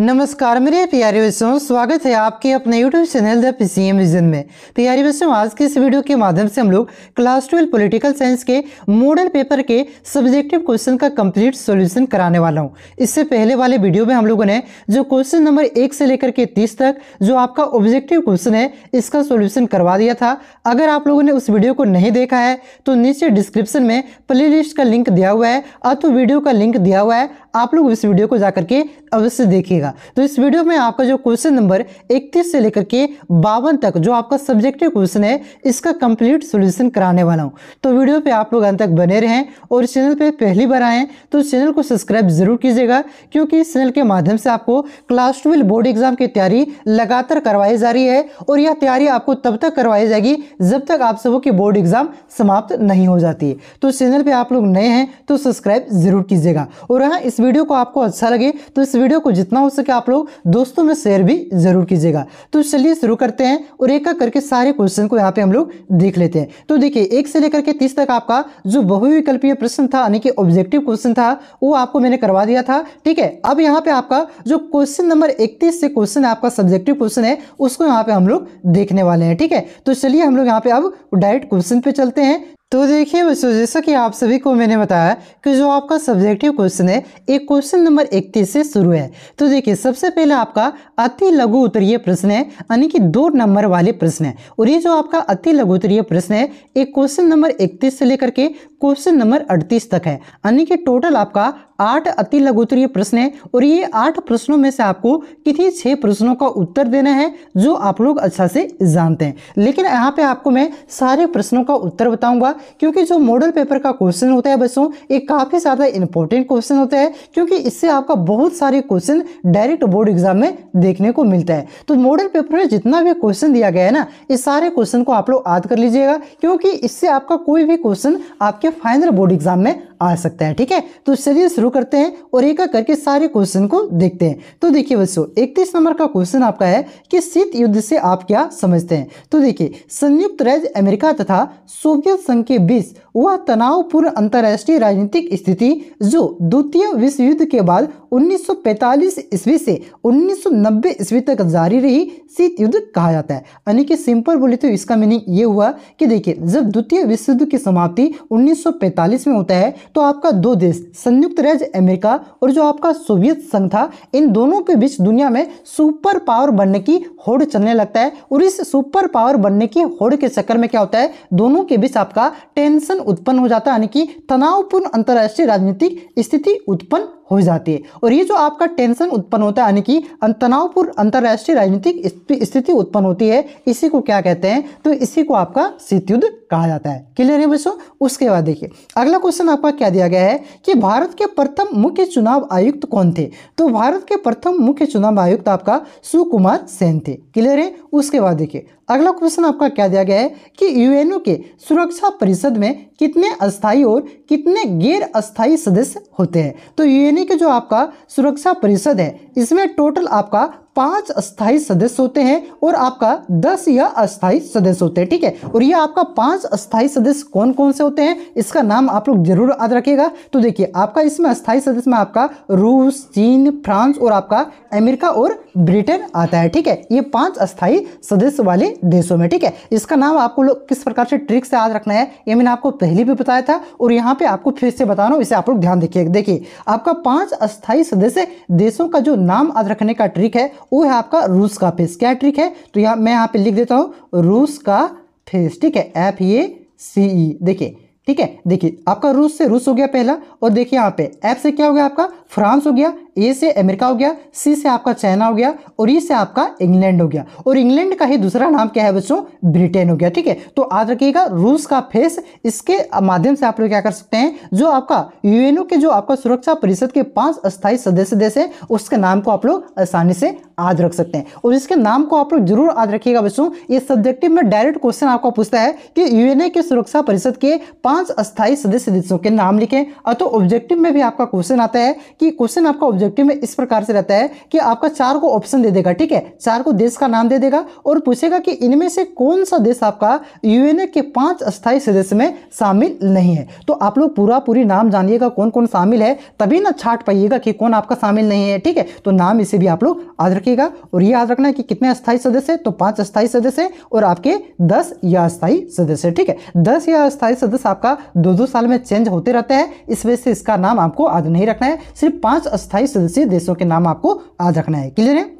नमस्कार मेरे प्यारे बच्चों स्वागत है आपके अपने YouTube channel the PCM vision में प्यारे बच्चों आज के इस वीडियो के माध्यम से हम लोग क्लास ट्वेल्व पॉलिटिकल साइंस के मॉडल पेपर के सब्जेक्टिव क्वेश्चन का कंप्लीट सॉल्यूशन कराने वाला हूं इससे पहले वाले वीडियो में हम लोगों ने जो क्वेश्चन नंबर एक से लेकर के तीस तक जो आपका ऑब्जेक्टिव क्वेश्चन है इसका सोल्यूशन करवा दिया था अगर आप लोगों ने उस वीडियो को नहीं देखा है तो नीचे डिस्क्रिप्शन में प्ले का लिंक दिया हुआ है अथ वीडियो का लिंक दिया हुआ है आप लोग इस वीडियो को जाकर के अवश्य देखिएगा तो इस वीडियो में आपका जो क्वेश्चन नंबर इकतीस से लेकर के बावन तक जो आपका सब्जेक्टिव क्वेश्चन है इसका कंप्लीट सोल्यूशन कराने वाला हूँ तो वीडियो पर आप लोग अंत तक बने रहें और चैनल पर पहली बार आएँ तो चैनल को सब्सक्राइब जरूर कीजिएगा क्योंकि इस चैनल के माध्यम से आपको क्लास ट्वेल्व बोर्ड एग्जाम की तैयारी लगातार करवाई जा रही है और यह तैयारी आपको तब तक करवाई जाएगी जब तक आप सबों की बोर्ड एग्जाम समाप्त नहीं हो जाती तो चैनल पर आप लोग नए हैं तो सब्सक्राइब जरूर कीजिएगा और हाँ इस वीडियो को आपको अच्छा लगे तो इस वीडियो को जितना हो सके आप लोग दोस्तों में शेयर भी ज़रूर कीजिएगा तो चलिए शुरू करते हैं और एक एक करके सारे क्वेश्चन को यहाँ पे हम लोग देख लेते हैं तो देखिए एक से लेकर के तीस तक आपका जो बहुविकल्पीय प्रश्न था यानी कि ऑब्जेक्टिव क्वेश्चन था वो आपको मैंने करवा दिया था ठीक है अब यहाँ पे आपका जो क्वेश्चन नंबर इकतीस से क्वेश्चन आपका सब्जेक्टिव क्वेश्चन है उसको यहाँ पे हम लोग देखने वाले हैं ठीक है तो चलिए हम लोग यहाँ पे अब डायरेक्ट क्वेश्चन पे चलते हैं तो देखिए बच्चों जैसा कि आप सभी को मैंने बताया कि जो आपका सब्जेक्टिव क्वेश्चन है एक क्वेश्चन नंबर इकतीस से शुरू है तो देखिए सबसे पहले आपका अति लघु उत्तरीय प्रश्न है यानी कि दो नंबर वाले प्रश्न है और ये जो आपका अति लघु उत्तरीय प्रश्न है एक क्वेश्चन नंबर इकतीस से लेकर के क्वेश्चन नंबर अड़तीस तक है यानी कि टोटल आपका आठ अति लघु उत्तरीय प्रश्न है और ये आठ प्रश्नों में से आपको किसी छः प्रश्नों का उत्तर देना है जो आप लोग अच्छा से जानते हैं लेकिन यहाँ पे आपको मैं सारे प्रश्नों का उत्तर बताऊंगा क्योंकि जो मॉडल पेपर का क्वेश्चन होता है बच्चों ये काफ़ी ज़्यादा इंपॉर्टेंट क्वेश्चन होता है क्योंकि इससे आपका बहुत सारे क्वेश्चन डायरेक्ट बोर्ड एग्जाम में देखने को मिलता है तो मॉडल पेपर में जितना भी क्वेश्चन दिया गया है ना इस सारे क्वेश्चन को आप लोग याद कर लीजिएगा क्योंकि इससे आपका कोई भी क्वेश्चन आपके फाइनल बोर्ड एग्जाम में आ सकता है ठीक है तो चलिए शुरू करते हैं और एक एक करके सारे क्वेश्चन को देखते हैं तो देखिए बच्चों इकतीस नंबर का क्वेश्चन आपका है कि शीत युद्ध से आप क्या समझते हैं तो देखिए संयुक्त राज्य अमेरिका तथा सोवियत संघ के बीच वह तनावपूर्ण अंतर्राष्ट्रीय राजनीतिक स्थिति जो द्वितीय विश्व युद्ध के बाद 1945 ईस्वी से 1990 ईस्वी तक जारी रही शीत युद्ध कहा जाता है यानी कि सिंपल बोले तो इसका मीनिंग ये हुआ कि देखिए जब द्वितीय विश्व युद्ध की समाप्ति 1945 में होता है तो आपका दो देश संयुक्त राज्य अमेरिका और जो आपका सोवियत संघ था इन दोनों के बीच दुनिया में सुपर पावर बनने की होड़ चलने लगता है और इस सुपर पावर बनने की होड़ के चक्कर में क्या होता है दोनों के बीच आपका टेंशन उत्पन्न हो जाता है यानी कि तनावपूर्ण अंतर्राष्ट्रीय राजनीतिक स्थिति उत्पन्न हो जाती है और ये जो आपका टेंशन उत्पन्न होता है यानी कि तनावपूर्ण अंतर्राष्ट्रीय राजनीतिक स्थिति उत्पन्न होती है इसी को क्या कहते हैं तो इसी को आपका शीत युद्ध कहा जाता है क्लियर है बच्चों उसके बाद देखिए अगला क्वेश्चन आपका क्या दिया गया है कि भारत के प्रथम मुख्य चुनाव आयुक्त कौन थे तो भारत के प्रथम मुख्य चुनाव आयुक्त आपका सुकुमार सेन थे क्लियर है उसके बाद देखिए अगला क्वेश्चन आपका क्या दिया गया है कि यूएनओ के सुरक्षा परिषद में कितने अस्थायी और कितने गैर अस्थाई सदस्य होते हैं तो यूएन यानी कि जो आपका सुरक्षा परिषद है इसमें टोटल आपका पांच अस्थाई सदस्य होते हैं और आपका दस या अस्थायी सदस्य होते हैं ठीक है और ये आपका पांच अस्थायी सदस्य कौन कौन से होते हैं इसका नाम आप लोग जरूर याद रखेगा तो देखिए आपका इसमें अस्थायी सदस्य में आपका रूस चीन फ्रांस और आपका अमेरिका और ब्रिटेन आता है ठीक है ये पांच अस्थायी सदस्य वाले देशों में ठीक है इसका नाम आपको लोग किस प्रकार से ट्रिक से याद रखना है ये मैंने आपको पहले भी बताया था और यहाँ पे आपको फिर से बता रहा हूँ इसे आप लोग ध्यान देखिए देखिए आपका पांच अस्थायी सदस्य देशों का जो नाम याद रखने का ट्रिक है वो है आपका रूस का फेस क्या ट्रिक है तो यहाँ मैं यहाँ पे लिख देता हूँ रूस का फेस ठीक है एफ ए सी ई देखिए ठीक है देखिए आपका रूस से रूस हो गया पहला और देखिए यहाँ पे एफ से क्या हो गया आपका फ्रांस हो गया ए से अमेरिका हो गया सी से आपका चाइना हो गया और ई e से आपका इंग्लैंड हो गया और इंग्लैंड का ही दूसरा नाम क्या है बच्चों ब्रिटेन हो गया ठीक है तो याद रखिएगा रूस का फेस इसके माध्यम से आप लोग क्या कर सकते हैं जो आपका यूएनओ के जो आपका सुरक्षा परिषद के पांच अस्थायी सदस्य देश है उसके नाम को आप लोग आसानी से आज रख सकते हैं और इसके नाम को आप लोग जरूर याद रखिएगा बच्चों ये सब्जेक्टिव में डायरेक्ट क्वेश्चन आपको पूछता है कि यूएनए के सुरक्षा परिषद के पांच अस्थायी सदस्य देशों के नाम लिखें अतः ऑब्जेक्टिव में भी आपका क्वेश्चन आता है कि क्वेश्चन आपका ऑब्जेक्टिव में इस प्रकार से रहता है कि आपका चार को ऑप्शन दे देगा ठीक है चार को देश का नाम दे देगा और पूछेगा कि इनमें से कौन सा देश आपका यूएनए के पांच अस्थायी सदस्य में शामिल नहीं है तो आप लोग पूरा पूरी नाम जानिएगा कौन कौन शामिल है तभी ना छाट पाइएगा कि कौन आपका शामिल नहीं है ठीक है तो नाम इसे भी आप लोग याद रखिए रखिएगा और ये याद रखना है कि कितने अस्थायी सदस्य तो पांच अस्थायी सदस्य और आपके दस या अस्थायी सदस्य ठीक है दस या अस्थायी सदस्य आपका दो दो साल में चेंज होते रहते हैं इस वजह से इसका नाम आपको याद नहीं रखना है सिर्फ पांच अस्थायी सदस्य देशों के नाम आपको याद रखना है क्लियर है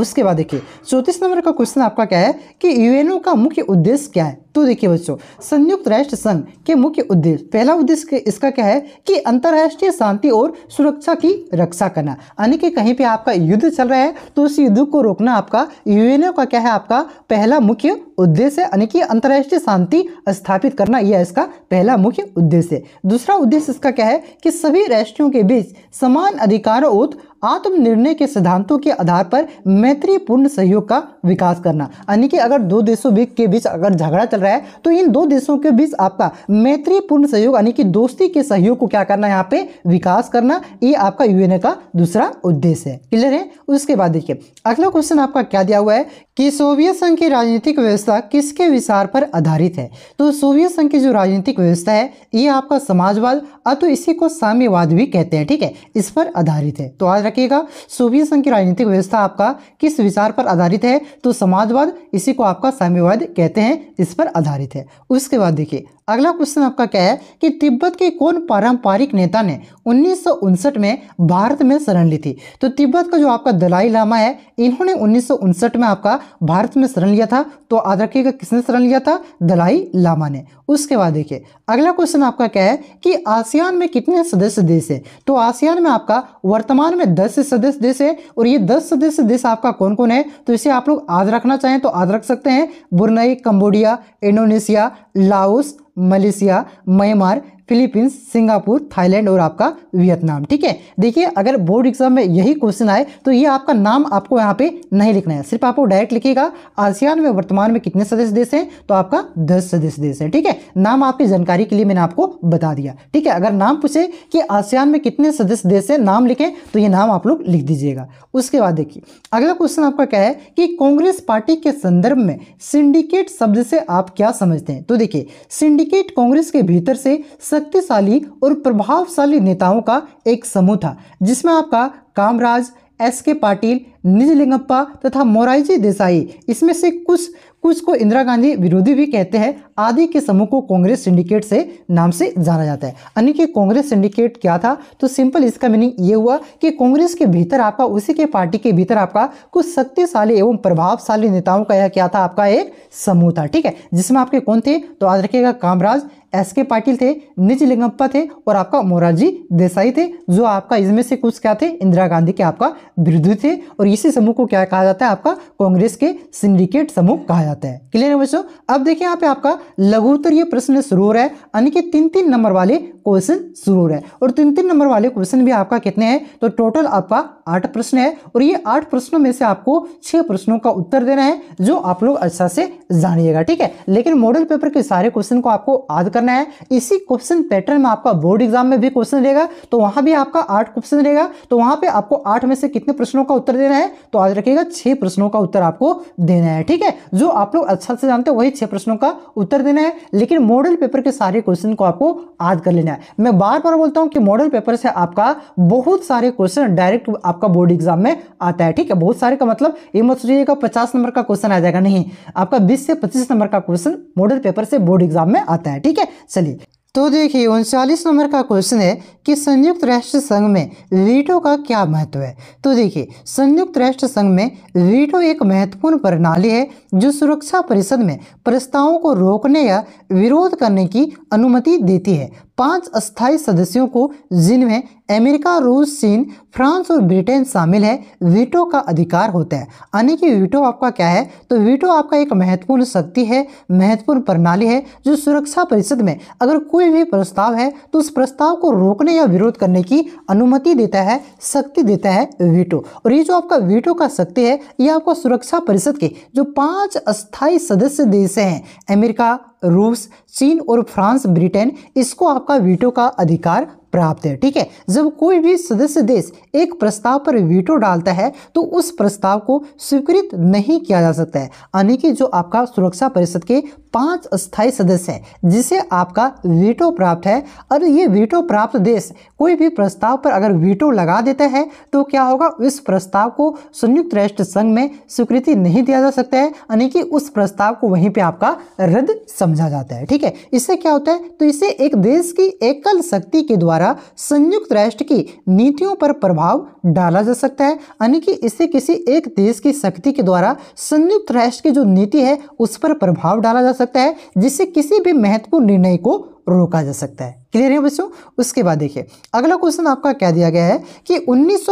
उसके बाद देखिए चौंतीस नंबर का क्वेश्चन आपका क्या है कि यूएनओ का मुख्य उद्देश्य क्या है तो देखिए बच्चों संयुक्त राष्ट्र संघ के मुख्य उद्देश्य पहला उद्देश्य इसका क्या है कि अंतर्राष्ट्रीय शांति और सुरक्षा की रक्षा करना यानी कि कहीं पे आपका युद्ध चल रहा है तो उस युद्ध को रोकना आपका यूएनओ का क्या है आपका पहला मुख्य उद्देश्य है यानी कि अंतर्राष्ट्रीय शांति स्थापित करना यह इसका पहला मुख्य उद्देश्य है दूसरा उद्देश्य इसका क्या है कि सभी राष्ट्रों के बीच समान अधिकारों और आत्मनिर्णय हाँ, के सिद्धांतों के आधार पर मैत्रीपूर्ण सहयोग का विकास करना यानी कि अगर दो देशों के बीच अगर झगड़ा चल रहा है तो इन दो देशों के बीच आपका मैत्रीपूर्ण सहयोग यानी कि दोस्ती के सहयोग को क्या करना यहाँ पे विकास करना ये आपका यूएनए का दूसरा उद्देश्य है क्लियर है उसके बाद देखिए अगला क्वेश्चन आपका क्या दिया हुआ है कि सोवियत संघ की राजनीतिक व्यवस्था किसके विचार पर आधारित है तो सोवियत संघ की जो राजनीतिक व्यवस्था है ये आपका समाजवाद अतः तो इसी को साम्यवाद भी कहते हैं ठीक है इस पर आधारित है तो आज रखिएगा सोवियत संघ की राजनीतिक व्यवस्था आपका किस विचार पर आधारित है तो समाजवाद इसी को आपका साम्यवाद कहते हैं इस पर आधारित है उसके बाद देखिए अगला क्वेश्चन आपका क्या है कि तिब्बत के कौन पारंपरिक नेता ने उन्नीस में भारत में शरण ली थी तो तिब्बत का जो आपका दलाई लामा है इन्होंने उन्नीस में आपका भारत में शरण लिया था तो याद रखिएगा किसने शरण लिया था दलाई लामा ने उसके बाद देखिए अगला क्वेश्चन आपका क्या है कि आसियान में कितने सदस्य देश है तो आसियान में आपका वर्तमान में दस सदस्य देश है और ये दस सदस्य देश आपका कौन कौन है तो इसे आप लोग याद रखना चाहें तो याद रख सकते हैं Brunei Cambodia Indonesia Laos Malaysia Myanmar Philippines Singapore Thailand और आपका वियतनाम ठीक है देखिए अगर बोर्ड एग्जाम में यही क्वेश्चन आए तो ये आपका नाम आपको यहाँ पे नहीं लिखना है सिर्फ आपको डायरेक्ट लिखेगा आसियान में वर्तमान में कितने सदस्य देश हैं तो आपका दस सदस्य देश है ठीक है नाम आपकी जानकारी के लिए मैंने आपको बता दिया ठीक है अगर नाम पूछे कि आसियान में कितने सदस्य देश हैं नाम लिखें तो ये नाम आप लोग लिख दीजिएगा उसके बाद देखिए अगला क्वेश्चन आपका क्या है कि कांग्रेस पार्टी के संदर्भ में सिंडिकेट शब्द से आप क्या समझते हैं तो देखिए सिंडिकेट कांग्रेस के भीतर से शक्तिशाली और प्रभावशाली नेताओं का एक समूह था जिसमें आपका कामराज एस के पाटिल निजलिंगप्पा तथा मोरारजी देसाई इसमें से कुछ कुछ को इंदिरा गांधी विरोधी भी कहते हैं आदि के समूह को कांग्रेस सिंडिकेट से नाम से जाना जाता है यानी कि कांग्रेस सिंडिकेट क्या था तो सिंपल इसका मीनिंग ये हुआ कि कांग्रेस के भीतर आपका उसी के पार्टी के भीतर आपका कुछ शक्तिशाली एवं प्रभावशाली नेताओं का यह क्या था आपका एक समूह था ठीक है जिसमें आपके कौन थे तो याद रखिएगा कामराज एस के पाटिल थे निज लिंगप्पा थे और आपका मोरारजी देसाई थे जो आपका इसमें से कुछ क्या थे इंदिरा गांधी के आपका विरोधी थे और इसी समूह को क्या कहा जाता है आपका कांग्रेस के सिंडिकेट समूह कहा जाता है क्लियर है बच्चों अब देखिए यहाँ पे आपका लघुतर ये प्रश्न शुरू हो रहा है यानी कि तीन तीन नंबर वाले क्वेश्चन शुरू हो रहा है और तीन तीन नंबर वाले क्वेश्चन भी आपका कितने हैं तो टोटल आपका आठ प्रश्न है और ये आठ प्रश्नों में से आपको छह प्रश्नों का उत्तर देना है जो आप लोग अच्छा से जानिएगा ठीक है लेकिन मॉडल पेपर के सारे क्वेश्चन को आपको याद करना करना है इसी क्वेश्चन पैटर्न में आपका बोर्ड एग्जाम में भी क्वेश्चन रहेगा तो वहां भी आपका आठ क्वेश्चन रहेगा तो वहां पे आपको आठ में से कितने प्रश्नों का उत्तर देना है तो आज रखिएगा छह प्रश्नों का उत्तर आपको देना है ठीक है जो आप लोग अच्छा से जानते हैं वही छह प्रश्नों का उत्तर देना है लेकिन मॉडल पेपर के सारे क्वेश्चन को आपको याद कर लेना है मैं बार बार बोलता हूँ कि मॉडल पेपर से आपका बहुत सारे क्वेश्चन डायरेक्ट आपका बोर्ड एग्जाम में आता है ठीक है बहुत सारे का मतलब ये मत सोचिएगा पचास नंबर का क्वेश्चन आ जाएगा नहीं आपका बीस से पच्चीस नंबर का क्वेश्चन मॉडल पेपर से बोर्ड एग्जाम में आता है ठीक है चलिए तो देखिए उनचालीस नंबर का क्वेश्चन है कि संयुक्त राष्ट्र संघ में वीटो का क्या महत्व है तो देखिए संयुक्त राष्ट्र संघ में वीटो एक महत्वपूर्ण प्रणाली है जो सुरक्षा परिषद में प्रस्तावों को रोकने या विरोध करने की अनुमति देती है पांच अस्थायी सदस्यों को जिनमें अमेरिका रूस चीन फ्रांस और ब्रिटेन शामिल है वीटो का अधिकार होता है यानी कि वीटो आपका क्या है तो वीटो आपका एक महत्वपूर्ण शक्ति है महत्वपूर्ण प्रणाली है जो सुरक्षा परिषद में अगर कोई भी प्रस्ताव है तो उस प्रस्ताव को रोकने या विरोध करने की अनुमति देता है शक्ति देता है वीटो और ये जो आपका वीटो का शक्ति है ये आपको सुरक्षा परिषद के जो पाँच अस्थायी सदस्य देश हैं अमेरिका रूस चीन और फ्रांस ब्रिटेन इसको आपका वीटो का अधिकार प्राप्त है ठीक है जब कोई भी सदस्य देश एक प्रस्ताव पर वीटो डालता है तो उस प्रस्ताव को स्वीकृत नहीं किया जा सकता है यानी कि जो आपका सुरक्षा परिषद के पांच स्थायी सदस्य है जिसे आपका वीटो प्राप्त है और ये वीटो प्राप्त देश कोई भी प्रस्ताव पर अगर वीटो लगा देता है तो क्या होगा इस प्रस्ताव को संयुक्त राष्ट्र संघ में स्वीकृति नहीं दिया जा सकता है यानी कि उस प्रस्ताव को वहीं पे आपका रद्द समझा जाता है ठीक है इससे क्या होता है तो इसे एक देश की एकल शक्ति के द्वारा द्वारा संयुक्त राष्ट्र की नीतियों पर प्रभाव डाला जा सकता है यानी कि इससे किसी एक देश की शक्ति के द्वारा संयुक्त राष्ट्र की जो नीति है उस पर प्रभाव डाला जा सकता है जिससे किसी भी महत्वपूर्ण निर्णय को रोका जा सकता है क्लियर है बच्चों उसके बाद देखिए अगला क्वेश्चन आपका क्या दिया गया है कि उन्नीस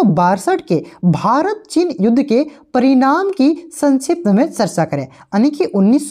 के भारत चीन युद्ध के परिणाम की संक्षिप्त में चर्चा करें यानी कि उन्नीस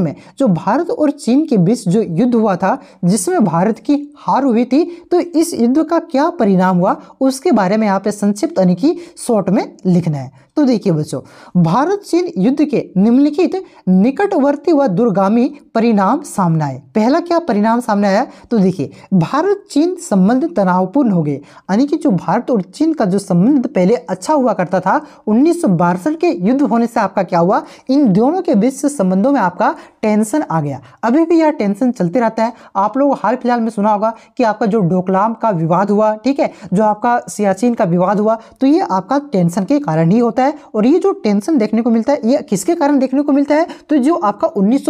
में जो भारत और चीन के बीच जो युद्ध हुआ था जिसमें भारत की हार हुई थी तो इस युद्ध का क्या परिणाम हुआ उसके बारे में यहाँ पे संक्षिप्त यानी कि शॉर्ट में लिखना है तो देखिए बच्चों भारत चीन युद्ध के निम्नलिखित निकटवर्ती व दुर्गामी परिणाम सामने आए पहला क्या परिणाम सामने आया तो देखिए भारत चीन संबंध तनावपूर्ण हो गए यानी कि जो भारत और चीन का जो संबंध पहले अच्छा हुआ करता था उन्नीस के युद्ध होने से आपका क्या हुआ इन दोनों के बीच संबंधों में आपका टेंशन आ गया अभी भी यह टेंशन चलते रहता है आप लोग हाल फिलहाल में सुना होगा कि आपका जो डोकलाम का विवाद हुआ ठीक है जो आपका सियाचिन का विवाद हुआ तो ये आपका टेंशन के कारण ही होता है और ये जो टेंशन देखने को मिलता है ये किसके कारण देखने को मिलता है तो जो आपका उन्नीस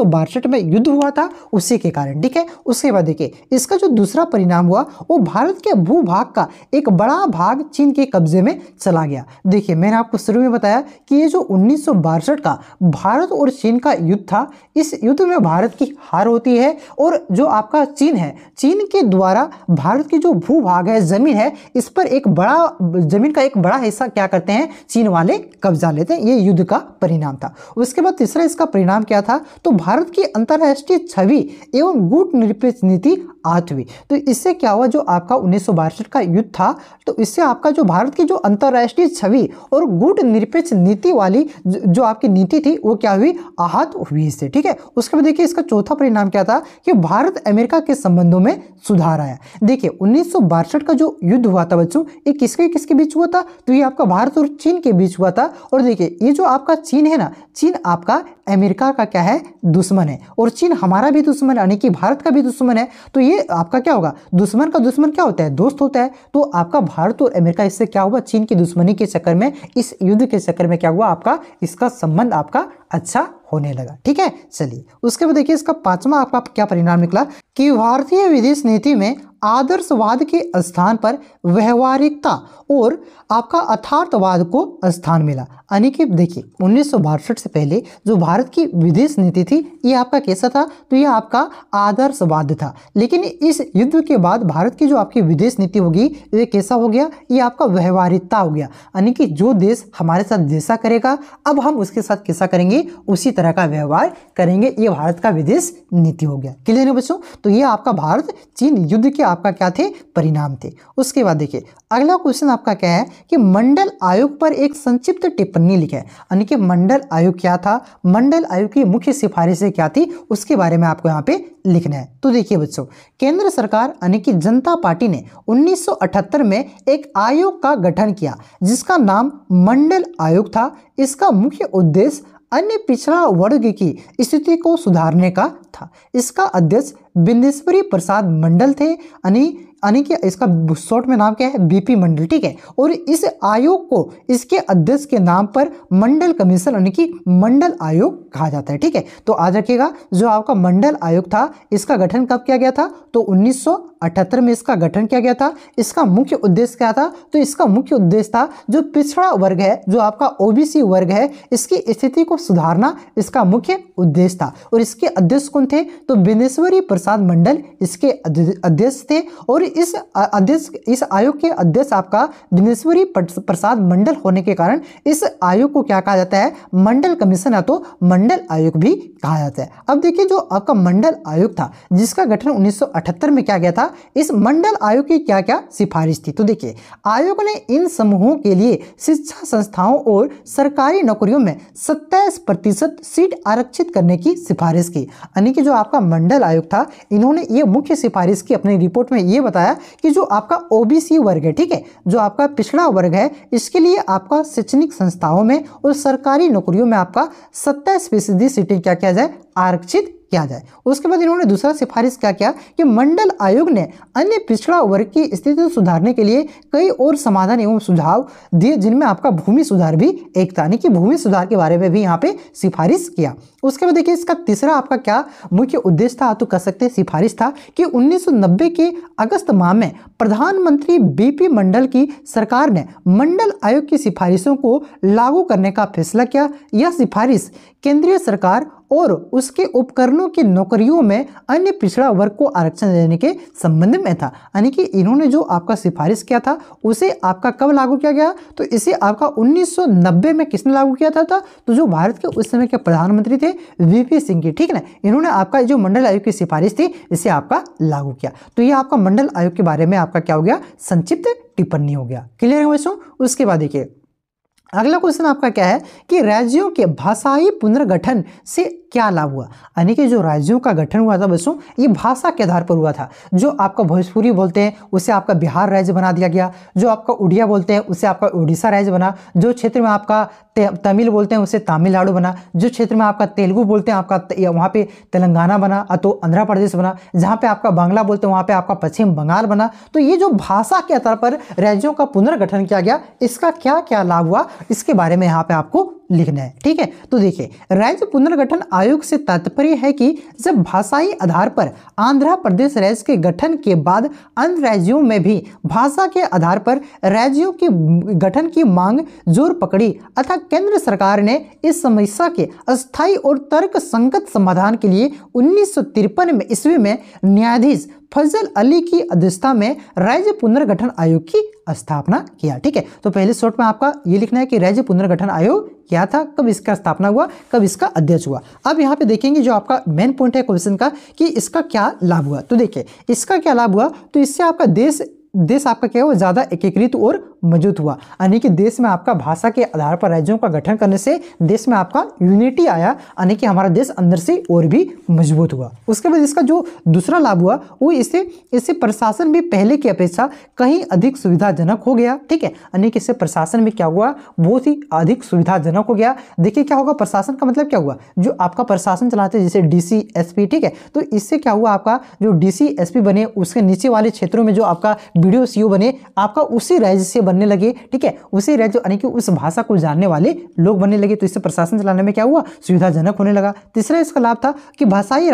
में युद्ध हुआ था उसी के कारण ठीक है उसके बाद देखिए इसका जो दूसरा परिणाम हुआ वो भारत के भूभाग का एक बड़ा भाग चीन के कब्जे में चला गया देखिए मैंने आपको शुरू में बताया कि ये जो उन्नीस का भारत और चीन का युद्ध था इस युद्ध में भारत की हार होती है और जो आपका चीन है चीन के द्वारा भारत की जो भूभाग है ज़मीन है इस पर एक बड़ा ज़मीन का एक बड़ा हिस्सा क्या करते हैं चीन वाले कब्जा लेते हैं ये युद्ध का परिणाम था उसके बाद तीसरा इसका परिणाम क्या था तो भारत की अंतर्राष्ट्रीय छवि एवं गुट निरपेक्ष नीति आठवीं तो इससे क्या हुआ जो आपका उन्नीस का युद्ध था तो इससे आपका जो भारत की जो अंतर्राष्ट्रीय छवि और गुट निरपेक्ष नीति वाली जो आपकी नीति थी वो क्या हुई आहत हुई इससे ठीक है उसके बाद देखिए इसका चौथा परिणाम क्या था कि भारत अमेरिका के संबंधों में सुधार आया देखिए उन्नीस का जो युद्ध हुआ था बच्चों ये किसके किसके बीच हुआ था तो ये आपका भारत और चीन के बीच हुआ था और देखिए ये जो आपका चीन है ना चीन आपका अमेरिका का क्या है दुश्मन है और चीन हमारा भी दुश्मन यानी कि भारत का भी दुश्मन है तो ये आपका आपका क्या होगा दुश्मन का दुश्मन क्या होता है दोस्त होता है तो आपका भारत और अमेरिका इससे क्या हुआ चीन की दुश्मनी के चक्कर में इस युद्ध के चक्कर में क्या हुआ आपका इसका संबंध आपका अच्छा होने लगा ठीक है चलिए उसके बाद देखिए इसका पांचवा आपका क्या परिणाम निकला कि भारतीय विदेश नीति में आदर्शवाद के स्थान पर व्यवहारिकता और आपका अथार्थवाद को स्थान मिला यानी कि देखिए उन्नीस से पहले जो भारत की विदेश नीति थी ये आपका कैसा था तो ये आपका आदर्शवाद था लेकिन इस युद्ध के बाद भारत की जो आपकी विदेश नीति होगी ये कैसा हो गया ये आपका व्यवहारिकता हो गया यानी कि जो देश हमारे साथ जैसा करेगा अब हम उसके साथ कैसा करेंगे करेंगे उसी तरह का व्यवहार करेंगे ये भारत का विदेश नीति हो गया क्लियर है बच्चों तो ये आपका भारत चीन युद्ध के आपका क्या थे परिणाम थे उसके बाद देखिए अगला क्वेश्चन आपका क्या है कि मंडल आयोग पर एक संक्षिप्त टिप्पणी लिखे यानी कि मंडल आयोग क्या था मंडल आयोग की मुख्य सिफारिशें क्या थी उसके बारे में आपको यहाँ पे लिखना है तो देखिए बच्चों केंद्र सरकार यानी कि जनता पार्टी ने 1978 में एक आयोग का गठन किया जिसका नाम मंडल आयोग था इसका मुख्य उद्देश्य अन्य पिछड़ा वर्ग की स्थिति को सुधारने का था इसका अध्यक्ष बिंदेश्वरी प्रसाद मंडल थे यानी यानी कि इसका शॉर्ट में नाम क्या है बीपी मंडल ठीक है और इस आयोग को इसके अध्यक्ष के नाम पर मंडल कमीशन यानी कि मंडल आयोग कहा जाता है ठीक है तो आज रखिएगा जो आपका मंडल आयोग था इसका गठन कब किया गया था तो उन्नीस अठहत्तर में इसका गठन किया गया था इसका मुख्य उद्देश्य क्या था तो इसका मुख्य उद्देश्य था जो पिछड़ा वर्ग है जो आपका ओबीसी वर्ग है इसकी स्थिति को सुधारना इसका मुख्य उद्देश्य था और इसके अध्यक्ष कौन थे तो बिनेश्वरी प्रसाद मंडल इसके अध्यक्ष थे और इस अध्यक्ष इस आयोग के अध्यक्ष आपका दिनेश्वरी प्रसाद मंडल होने के कारण इस आयोग को क्या कहा जाता है मंडल कमीशन या तो मंडल आयोग भी कहा जाता है अब देखिए जो आपका मंडल आयोग था जिसका गठन 1978 में क्या गया था इस मंडल आयोग की क्या क्या सिफारिश थी तो देखिए आयोग ने इन समूहों के लिए शिक्षा संस्थाओं और सरकारी नौकरियों में सत्ताईस प्रतिशत सीट आरक्षित करने की सिफारिश की यानी कि जो आपका मंडल आयोग था इन्होंने ये मुख्य सिफारिश की अपनी रिपोर्ट में ये बता बताया कि जो आपका ओबीसी वर्ग है ठीक है जो आपका पिछड़ा वर्ग है इसके लिए आपका शैक्षणिक संस्थाओं में और सरकारी नौकरियों में आपका सत्ताईस फीसदी सीटें क्या किया जाए आरक्षित किया जाए उसके बाद इन्होंने दूसरा सिफारिश क्या किया कि मंडल आयोग ने अन्य पिछड़ा वर्ग की स्थिति सुधारने के लिए कई और समाधान एवं सुझाव दिए जिनमें आपका भूमि सुधार भी एक था यानी कि भूमि सुधार के बारे में भी यहाँ पे सिफारिश किया उसके बाद देखिए इसका तीसरा आपका क्या मुख्य उद्देश्य था तो कह सकते हैं सिफारिश था कि उन्नीस के अगस्त माह में प्रधानमंत्री बीपी मंडल की सरकार ने मंडल आयोग की सिफारिशों को लागू करने का फैसला किया यह सिफारिश केंद्रीय सरकार और उसके उपकरणों की नौकरियों में अन्य पिछड़ा वर्ग को आरक्षण देने के संबंध में था यानी कि इन्होंने जो आपका सिफारिश किया था उसे आपका कब लागू किया गया तो इसे आपका 1990 में किसने लागू किया था, था तो जो भारत के उस समय के प्रधानमंत्री थे वीपी सिंह की ठीक है ना इन्होंने आपका जो मंडल आयोग की सिफारिश थी इसे आपका लागू किया तो यह आपका मंडल आयोग के बारे में आपका क्या हो गया संक्षिप्त टिप्पणी हो गया क्लियर है वैसे उसके बाद देखिए अगला क्वेश्चन आपका क्या है कि राज्यों के भाषाई पुनर्गठन से क्या लाभ हुआ यानी कि जो राज्यों का गठन हुआ था बसों ये भाषा के आधार पर हुआ था जो आपका भोजपुरी बोलते हैं उसे आपका बिहार राज्य बना दिया गया जो आपका उड़िया बोलते हैं उसे आपका उड़ीसा राज्य बना जो क्षेत्र में आपका तमिल बोलते हैं उसे तमिलनाडु बना जो क्षेत्र में आपका तेलुगु बोलते हैं आपका वहाँ पे तेलंगाना बना तो आंध्र प्रदेश बना जहाँ पे आपका बांग्ला बोलते हैं वहाँ पे आपका पश्चिम बंगाल बना तो ये जो भाषा के आधार पर राज्यों का पुनर्गठन किया गया इसका क्या क्या लाभ हुआ इसके बारे में यहाँ पर आपको लिखना है ठीक है तो देखिए राज्य पुनर्गठन आयोग से तात्पर्य है कि जब भाषाई आधार पर आंध्र प्रदेश राज्य के गठन के बाद अन्य राज्यों में भी भाषा के आधार पर राज्यों के गठन की मांग जोर पकड़ी अतः केंद्र सरकार ने इस समस्या के अस्थाई और तर्क संगत समाधान के लिए उन्नीस में ईस्वी में न्यायाधीश फजल अली की अध्यक्षता में राज्य पुनर्गठन आयोग की स्थापना किया ठीक है तो पहले शॉर्ट में आपका ये लिखना है कि राज्य पुनर्गठन आयोग क्या था कब इसका स्थापना हुआ कब इसका अध्यक्ष हुआ अब यहाँ पे देखेंगे जो आपका मेन पॉइंट है क्वेश्चन का कि इसका क्या लाभ हुआ तो देखिए इसका क्या लाभ हुआ तो इससे आपका देश देश आपका क्या हुआ ज़्यादा एकीकृत और मजबूत हुआ यानी कि देश में आपका भाषा के आधार पर राज्यों का गठन करने से देश में आपका यूनिटी आया यानी कि हमारा देश अंदर से और भी मजबूत हुआ उसके बाद इसका जो दूसरा लाभ हुआ वो इससे इससे प्रशासन भी पहले की अपेक्षा कहीं अधिक सुविधाजनक हो गया ठीक है यानी कि इससे प्रशासन में क्या हुआ बहुत ही अधिक सुविधाजनक हो गया देखिए क्या होगा प्रशासन का मतलब क्या हुआ जो आपका प्रशासन चलाते हैं जैसे डीसी एसपी ठीक है तो इससे क्या हुआ आपका जो डीसी एसपी बने उसके नीचे वाले क्षेत्रों में जो आपका बी सी बने आपका उसी राज्य से बने बनने लगे ठीक है उसी राज्य यानी कि उस भाषा को जानने वाले लोग बनने लगे तो इससे प्रशासन चलाने में क्या हुआ सुविधाजनक होने लगा तीसरा इसका लाभ था कि भाषाई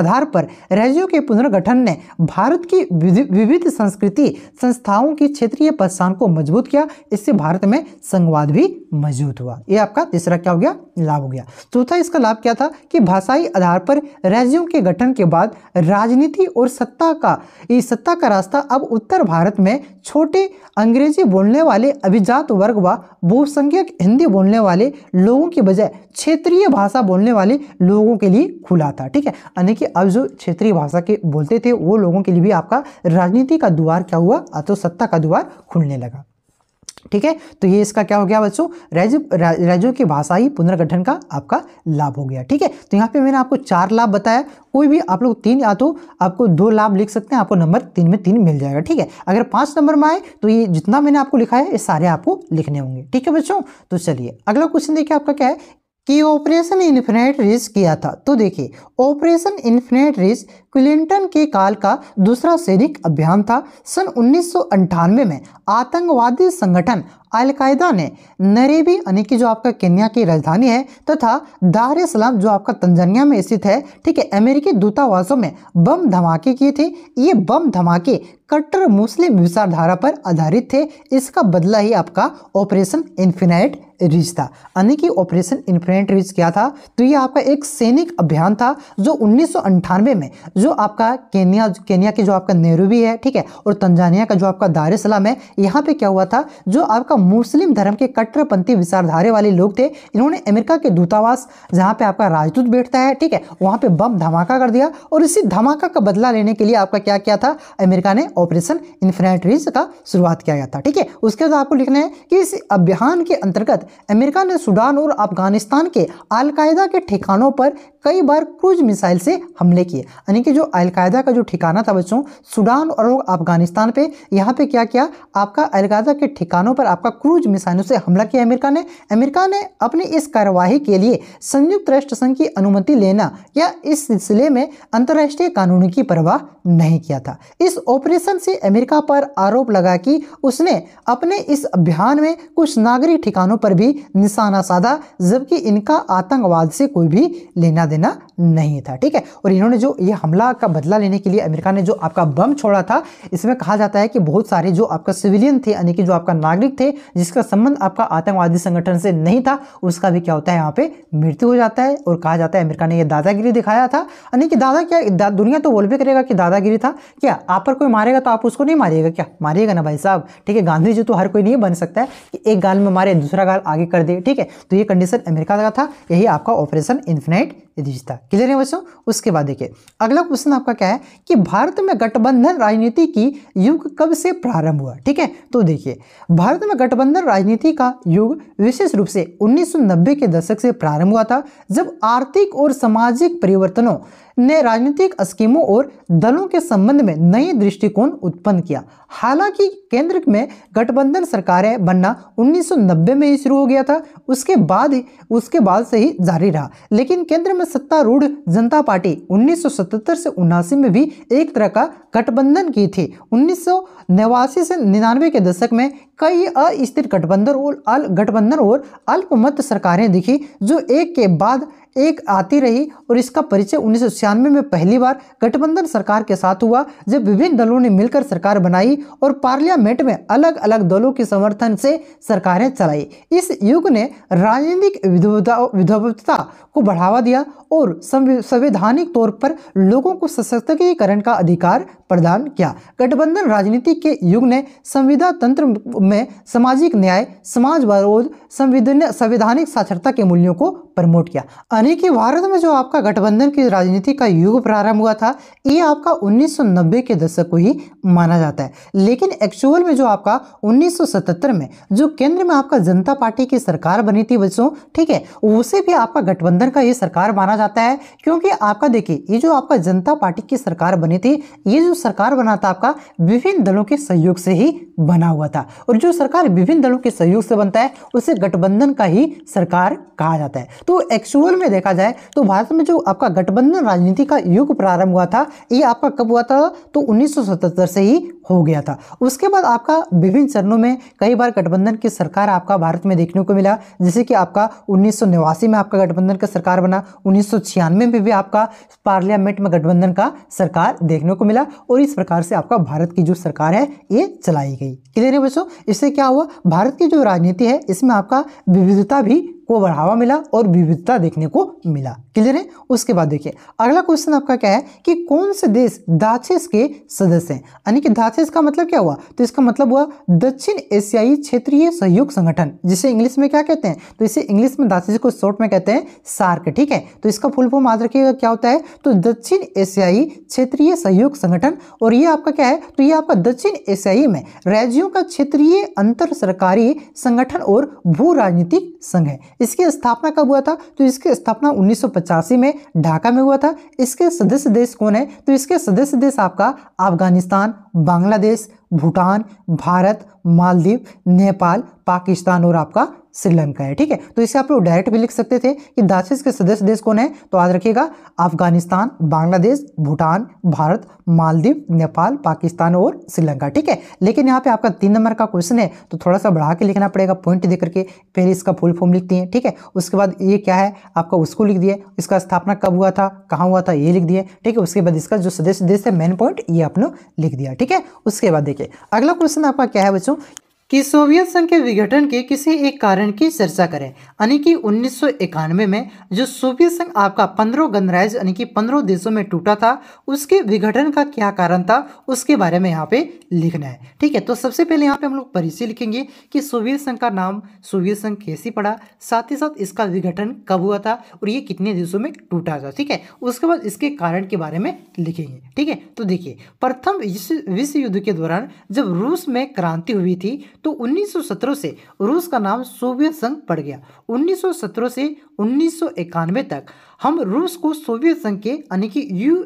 आधार पर राज्यों के पुनर्गठन ने भारत की विविध संस्कृति संस्थाओं की क्षेत्रीय पहचान को मजबूत किया इससे भारत में संवाद भी मजबूत हुआ ये आपका तीसरा क्या हो गया लाभ हो गया चौथा इसका लाभ क्या था कि भाषाई आधार पर राज्यों के गठन के बाद राजनीति और सत्ता का इस सत्ता का रास्ता अब उत्तर भारत में छोटे अंग्रेजी बोलने वाले अभिजात वर्ग व बहुसंख्यक हिंदी बोलने वाले लोगों के बजाय क्षेत्रीय भाषा बोलने वाले लोगों के लिए खुला था ठीक है यानी कि अब जो क्षेत्रीय भाषा के बोलते थे वो लोगों के लिए भी आपका राजनीति का द्वार क्या हुआ तो सत्ता का द्वार खुलने लगा ठीक है तो ये इसका क्या हो गया बच्चों राज्य राज्यों की ही पुनर्गठन का आपका लाभ हो गया ठीक है तो यहाँ पे मैंने आपको चार लाभ बताया कोई भी आप लोग तीन या तो आपको दो लाभ लिख सकते हैं आपको नंबर तीन में तीन मिल जाएगा ठीक है अगर पांच नंबर में आए तो ये जितना मैंने आपको लिखा है ये सारे आपको लिखने होंगे ठीक है बच्चों तो चलिए अगला क्वेश्चन देखिए आपका क्या है कि ऑपरेशन इन्फिनेट रिस्क किया था तो देखिए ऑपरेशन इन्फिनेट रिस्क क्लिंटन के काल का दूसरा सैनिक अभियान था सन उन्नीस में आतंकवादी संगठन अलकायदा ने नरेबी यानी कि जो आपका केन्या की राजधानी है तथा तो दार सलाम जो आपका तंजानिया में स्थित है ठीक है अमेरिकी दूतावासों में बम धमाके किए थे ये बम धमाके कट्टर मुस्लिम विचारधारा पर आधारित थे इसका बदला ही आपका ऑपरेशन इन्फिनाइट रिज था यानी कि ऑपरेशन इन्फिनाइट रिज क्या था तो ये आपका एक सैनिक अभियान था जो उन्नीस में जो जो आपका केनिया केनिया के जो आपका नेहरूबी है ठीक है और तंजानिया का जो आपका दार सलाम है यहाँ पे क्या हुआ था जो आपका मुस्लिम धर्म के कट्टरपंथी विचारधारे वाले लोग थे इन्होंने अमेरिका के दूतावास जहाँ पे आपका राजदूत बैठता है ठीक है वहाँ पे बम धमाका कर दिया और इसी धमाका का बदला लेने के लिए आपका क्या किया था अमेरिका ने ऑपरेशन इन्फ्रेंट्रीज का शुरुआत किया गया था ठीक है उसके बाद आपको लिखना है कि इस अभियान के अंतर्गत अमेरिका ने सूडान और अफगानिस्तान के अलकायदा के ठिकानों पर कई बार क्रूज मिसाइल से हमले किए यानी कि जो अलकायदा का जो ठिकाना था बच्चों सूडान और अफगानिस्तान पे यहाँ पे क्या किया आपका अलकायदा के ठिकानों पर आपका क्रूज मिसाइलों से हमला किया अमेरिका ने अमेरिका ने अपनी इस कार्यवाही के लिए संयुक्त राष्ट्र संघ की अनुमति लेना या इस सिलसिले में अंतर्राष्ट्रीय कानून की परवाह नहीं किया था इस ऑपरेशन से अमेरिका पर आरोप लगा कि उसने अपने इस अभियान में कुछ नागरिक ठिकानों पर भी निशाना साधा जबकि इनका आतंकवाद से कोई भी लेना देना नहीं था ठीक है और इन्होंने जो ये हमला का बदला लेने के लिए अमेरिका ने जो आपका बम छोड़ा था इसमें कहा जाता है कि बहुत सारे जो आपका सिविलियन थे यानी कि जो आपका नागरिक थे जिसका संबंध आपका आतंकवादी संगठन से नहीं था उसका भी क्या होता है यहाँ पे मृत्यु हो जाता है और कहा जाता है अमेरिका ने यह दादागिरी दिखाया था यानी कि दादा क्या दुनिया तो बोल भी करेगा कि दादागिरी था क्या आप पर कोई मारेगा तो आप उसको नहीं मारिएगा क्या मारिएगा ना भाई साहब ठीक है गांधी जी तो हर कोई नहीं बन सकता है कि एक गाल में मारे दूसरा गाल आगे कर दे ठीक है तो ये कंडीशन अमेरिका का था यही आपका ऑपरेशन इन्फिनाइट यदि क्लियर है बच्चों उसके बाद देखिए अगला क्वेश्चन आपका क्या है कि भारत में गठबंधन राजनीति की युग कब से प्रारंभ हुआ ठीक है तो देखिए भारत में गठबंधन राजनीति का युग विशेष रूप से 1990 के दशक से प्रारंभ हुआ था जब आर्थिक और सामाजिक परिवर्तनों ने राजनीतिक स्कीमों और दलों के संबंध में नए दृष्टिकोण उत्पन्न किया हालांकि केंद्र में गठबंधन सरकारें बनना 1990 में ही शुरू हो गया था उसके बाद ही उसके बाद से ही जारी रहा लेकिन केंद्र में सत्तारूढ़ जनता पार्टी 1977 से उन्नासी में भी एक तरह का गठबंधन की थी उन्नीस से निन्यानवे के दशक में कई अस्थिर गठबंधन और अल गठबंधन और अल्पमत सरकारें दिखी जो एक के बाद एक आती रही और इसका परिचय उन्नीस में पहली बार गठबंधन सरकार के साथ हुआ जब विभिन्न दलों ने मिलकर सरकार बनाई और पार्लियामेंट में अलग अलग दलों के समर्थन से सरकारें चलाई इस युग ने राजनीतिक विधवता को बढ़ावा दिया और संवैधानिक तौर पर लोगों को सशक्तिकरण का अधिकार प्रदान किया गठबंधन राजनीति के युग ने संविदा तंत्र में सामाजिक न्याय समाज विरोध संवैधानिक साक्षरता के मूल्यों को प्रमोट किया यानी कि भारत में जो आपका गठबंधन की राजनीति का युग प्रारंभ हुआ था ये आपका 1990 के दशक को ही माना जाता है लेकिन एक्चुअल में जो आपका 1977 में जो केंद्र में आपका जनता पार्टी की सरकार बनी थी बच्चों ठीक है उसे भी आपका गठबंधन का ये सरकार माना जाता है क्योंकि आपका देखिए ये जो आपका जनता पार्टी की सरकार बनी थी ये जो सरकार बना था आपका विभिन्न दलों के सहयोग से ही बना हुआ था और जो सरकार विभिन्न दलों के सहयोग से बनता है उसे गठबंधन का ही सरकार कहा जाता है तो एक्चुअल में देखा जाए तो भारत में जो आपका गठबंधन राजनीति का युग प्रारंभ हुआ था ये आपका कब हुआ था तो उन्नीस से ही हो गया था उसके बाद आपका विभिन्न चरणों में कई बार गठबंधन की सरकार आपका भारत में देखने को मिला जैसे कि आपका उन्नीस में आपका गठबंधन का सरकार बना उन्नीस में भी, आपका पार्लियामेंट में गठबंधन का सरकार देखने को मिला और इस प्रकार से आपका भारत की जो सरकार है ये चलाई गई क्लियर है बच्चों इससे क्या हुआ भारत की जो राजनीति है इसमें आपका विविधता भी को बढ़ावा मिला और विविधता देखने को मिला क्लियर है उसके बाद देखिए अगला क्वेश्चन आपका क्या है कि कौन से देश दाचेस के सदस्य हैं यानी कि दाचेस का मतलब क्या हुआ तो इसका मतलब हुआ दक्षिण एशियाई क्षेत्रीय सहयोग संगठन जिसे इंग्लिश में क्या कहते हैं तो इसे इंग्लिश में दाचेस को शॉर्ट में कहते हैं सार्क ठीक है तो इसका फुल फॉर्म याद रखिएगा क्या होता है तो दक्षिण एशियाई क्षेत्रीय सहयोग संगठन और ये आपका क्या है तो ये आपका दक्षिण एशियाई में राज्यों का क्षेत्रीय अंतर सरकारी संगठन और भू राजनीतिक संघ है इसकी स्थापना कब हुआ था तो इसकी स्थापना उन्नीस में ढाका में हुआ था इसके सदस्य देश कौन है तो इसके सदस्य देश आपका अफगानिस्तान बांग्लादेश भूटान भारत मालदीव नेपाल पाकिस्तान और आपका श्रीलंका है ठीक है तो इसे आप लोग डायरेक्ट भी लिख सकते थे कि दासिस के सदस्य देश कौन है तो याद रखिएगा अफगानिस्तान बांग्लादेश भूटान भारत मालदीव नेपाल पाकिस्तान और श्रीलंका ठीक है लेकिन यहाँ पे आपका तीन नंबर का क्वेश्चन है तो थोड़ा सा बढ़ा के लिखना पड़ेगा पॉइंट देकर करके फिर इसका फुल फॉर्म लिखती है ठीक है उसके बाद ये क्या है आपका उसको लिख दिए इसका स्थापना कब हुआ था कहाँ हुआ था ये लिख दिए ठीक है उसके बाद इसका जो सदस्य देश है मेन पॉइंट ये आपने लिख दिया ठीक है उसके बाद देखिए अगला क्वेश्चन आपका क्या है बच्चों कि सोवियत संघ के विघटन के किसी एक कारण की चर्चा करें यानी कि उन्नीस में जो सोवियत संघ आपका पंद्रह गणराज यानी कि पंद्रह देशों में टूटा था उसके विघटन का क्या कारण था उसके बारे में यहाँ पे लिखना है ठीक है तो सबसे पहले यहाँ पे हम लोग परिचय लिखेंगे कि सोवियत संघ का नाम सोवियत संघ कैसे पड़ा साथ ही साथ इसका विघटन कब हुआ था और ये कितने देशों में टूटा था ठीक है उसके बाद इसके कारण के बारे में लिखेंगे ठीक है तो देखिए प्रथम विश्व युद्ध के दौरान जब रूस में क्रांति हुई थी तो 1917 से रूस का नाम सोवियत संघ पड़ गया 1917 से उन्नीस तक हम रूस को सोवियत संघ के यानी कि यू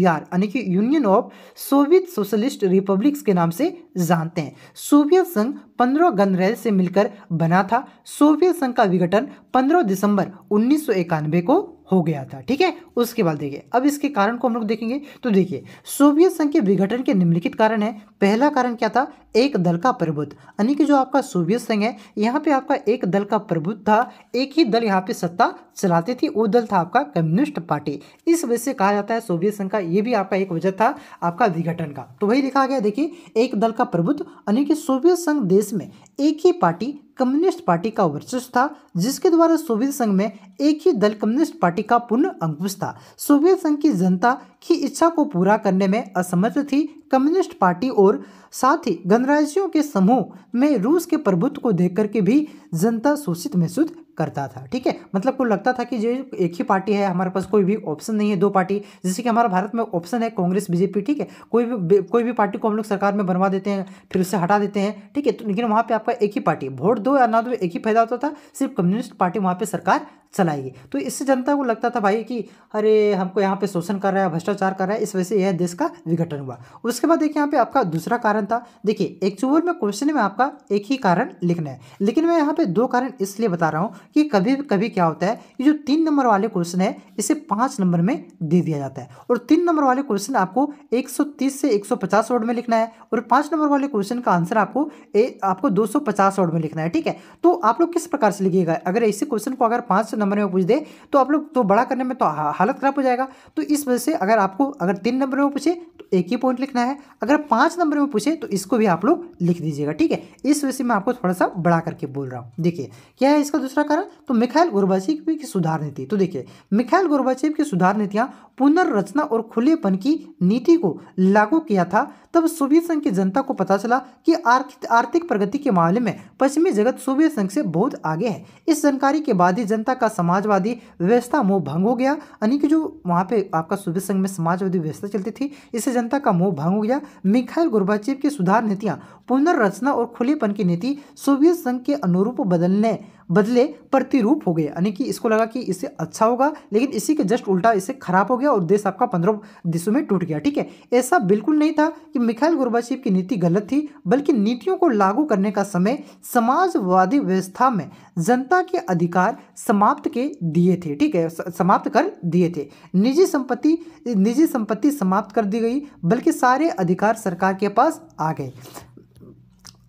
यानी कि union of Soviet socialist republics के नाम से जानते हैं सोवियत संघ पंद्रह गनरेल से मिलकर बना था सोवियत संघ का विघटन 15 दिसंबर उन्नीस को हो गया था ठीक है उसके बाद देखिए अब इसके कारण को हम लोग देखेंगे तो देखिए सोवियत संघ के विघटन के निम्नलिखित कारण है पहला कारण क्या था एक दल का प्रभुत्व यानी कि जो आपका सोवियत संघ है यहाँ पे आपका एक दल का प्रभुत्व था एक ही दल यहाँ पे सत्ता चलाती थी वो दल था आपका कम्युनिस्ट पार्टी इस वजह से कहा जाता है सोवियत संघ का ये भी आपका एक वजह था आपका विघटन का तो वही लिखा गया देखिए एक दल का प्रभुत्व यानी कि सोवियत संघ देश में एक ही पार्टी कम्युनिस्ट पार्टी का वर्चस्व था जिसके द्वारा सोवियत संघ में एक ही दल कम्युनिस्ट पार्टी का पूर्ण अंकुश था सोवियत संघ की जनता की इच्छा को पूरा करने में असमर्थ थी कम्युनिस्ट पार्टी और साथ ही गणराज्यों के समूह में रूस के प्रभुत्व को देख करके भी जनता शोषित महसूस करता था ठीक है मतलब को लगता था कि जो एक ही पार्टी है हमारे पास कोई भी ऑप्शन नहीं है दो पार्टी जैसे कि हमारे भारत में ऑप्शन है कांग्रेस बीजेपी ठीक है कोई भी कोई भी पार्टी को हम लोग सरकार में बनवा देते हैं फिर उसे हटा देते हैं ठीक है तो लेकिन वहाँ पर आपका एक ही पार्टी वोट दो या ना दो एक ही फायदा होता था सिर्फ कम्युनिस्ट पार्टी वहाँ पर सरकार चलाएगी तो इससे जनता को लगता था भाई कि अरे हमको यहाँ पे शोषण कर रहा है भ्रष्टाचार कर रहा है इस वजह से यह देश का विघटन हुआ उसके बाद देखिए यहाँ पे आपका दूसरा कारण था देखिए एक्चुअल में क्वेश्चन में आपका एक ही कारण लिखना है लेकिन मैं यहाँ पे दो कारण इसलिए बता रहा हूँ कि कभी कभी क्या होता है कि जो तीन नंबर वाले क्वेश्चन है इसे पाँच नंबर में दे दिया जाता है और तीन नंबर वाले क्वेश्चन आपको एक से एक वर्ड में लिखना है और पाँच नंबर वाले क्वेश्चन का आंसर आपको आपको दो वर्ड में लिखना है ठीक है तो आप लोग किस प्रकार से लिखिएगा अगर इसी क्वेश्चन को अगर पाँच नंबर में पूछ दे तो आप लोग तो बड़ा करने में तो हालत ख़राब हो जाएगा तो इस वजह से अगर आपको अगर तीन नंबर में पूछे तो एक ही पॉइंट लिखना है अगर पाँच नंबर में पूछे तो इसको भी आप लोग लिख दीजिएगा ठीक है इस वजह से मैं आपको थोड़ा सा बड़ा करके बोल रहा हूँ देखिए क्या है इसका दूसरा कारण तो मिखाइल गोरबाचेव की सुधार नीति तो देखिए मिखाइल गोरबाचेव की सुधार नीतियाँ पुनर्रचना और खुलेपन की नीति को लागू किया था तब सोवियत संघ की जनता को पता चला कि आर्थिक प्रगति के मामले में पश्चिमी जगत सोवियत संघ से बहुत आगे है इस जानकारी के बाद ही जनता का समाजवादी व्यवस्था मोह भंग हो गया यानी कि जो वहाँ पे आपका सोवियत संघ में समाजवादी व्यवस्था चलती थी इससे जनता का मोह भंग हो गया मिखाइल गुरबाचेव की सुधार नीतियाँ पुनर्रचना और खुलेपन की नीति सोवियत संघ के अनुरूप बदलने बदले प्रतिरूप हो गए यानी कि इसको लगा कि इससे अच्छा होगा लेकिन इसी के जस्ट उल्टा इससे खराब हो गया और देश आपका पंद्रह देशों में टूट गया ठीक है ऐसा बिल्कुल नहीं था कि मिखाइल गोरबाचीव की नीति गलत थी बल्कि नीतियों को लागू करने का समय समाजवादी व्यवस्था में जनता के अधिकार समाप्त के दिए थे ठीक है समाप्त कर दिए थे निजी संपत्ति निजी संपत्ति समाप्त कर दी गई बल्कि सारे अधिकार सरकार के पास आ गए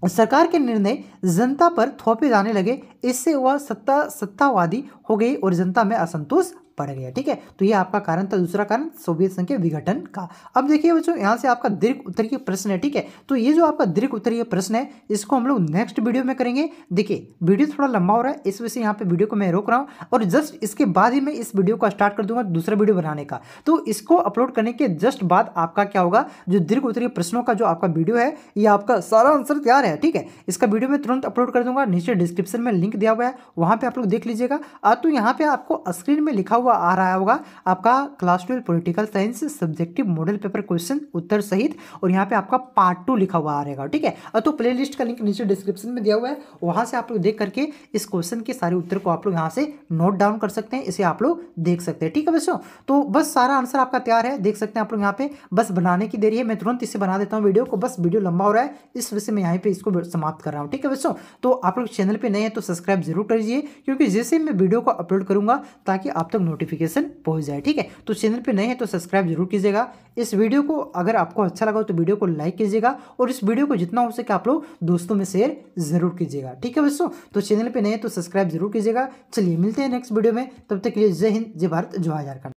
सरकार के निर्णय जनता पर थोपे जाने लगे इससे वह सत्ता सत्तावादी हो गई और जनता में असंतोष पड़ गया ठीक है तो ये आपका कारण था दूसरा कारण सोवियत संघ के विघटन का अब देखिए बच्चों यहाँ से आपका दीर्घ उत्तरीय प्रश्न है ठीक है तो ये जो आपका दीर्घ उत्तरीय प्रश्न है इसको हम लोग नेक्स्ट वीडियो में करेंगे देखिए वीडियो थोड़ा लंबा हो रहा है इस वजह से यहाँ पे वीडियो को मैं रोक रहा हूँ और जस्ट इसके बाद ही मैं इस वीडियो को स्टार्ट कर दूंगा दूसरा वीडियो बनाने का तो इसको अपलोड करने के जस्ट बाद आपका क्या होगा जो दीर्घ उत्तरीय प्रश्नों का जो आपका वीडियो है ये आपका सारा आंसर तैयार है ठीक है इसका वीडियो मैं तुरंत अपलोड कर दूंगा नीचे डिस्क्रिप्शन में लिंक दिया हुआ है वहाँ पर आप लोग देख लीजिएगा तो यहाँ पे आपको स्क्रीन में लिखा हुआ वो आ रहा होगा आपका class twelve political science subjective model paper question उत्तर सहित और यहाँ पे आपका पार्ट टू लिखा हुआ आ रहेगा ठीक है और तो प्ले लिस्ट का लिंक नीचे डिस्क्रिप्शन में दिया हुआ है वहाँ से आप लोग देख करके इस क्वेश्चन के सारे उत्तर को आप लोग यहाँ से नोट डाउन कर सकते हैं इसे आप लोग देख सकते हैं ठीक है बच्चों तो बस सारा आंसर आपका तैयार है देख सकते हैं आप लोग यहाँ पे बस बनाने की देरी है मैं तुरंत इसे बना देता हूँ वीडियो को बस वीडियो लंबा हो रहा है इस वजह से मैं यहाँ पे इसको समाप्त कर रहा हूँ ठीक है बच्चों तो आप लोग चैनल पर नए हैं तो सब्सक्राइब जरूर कर करिए क्योंकि जैसे मैं वीडियो को अपलोड करूंगा ताकि आप तक तो नोटिफिकेशन पहुंच जाए ठीक है तो चैनल पे नए हैं तो सब्सक्राइब जरूर कीजिएगा इस वीडियो को अगर आपको अच्छा लगा हो तो वीडियो को लाइक कीजिएगा और इस वीडियो को जितना हो सके आप लोग दोस्तों में शेयर जरूर कीजिएगा ठीक है दोस्तों तो चैनल पर नए तो सब्सक्राइब जरूर कीजिएगा चलिए मिलते हैं नेक्स्ट वीडियो में तब तक के लिए जय हिंद जय भारत जो झारखंड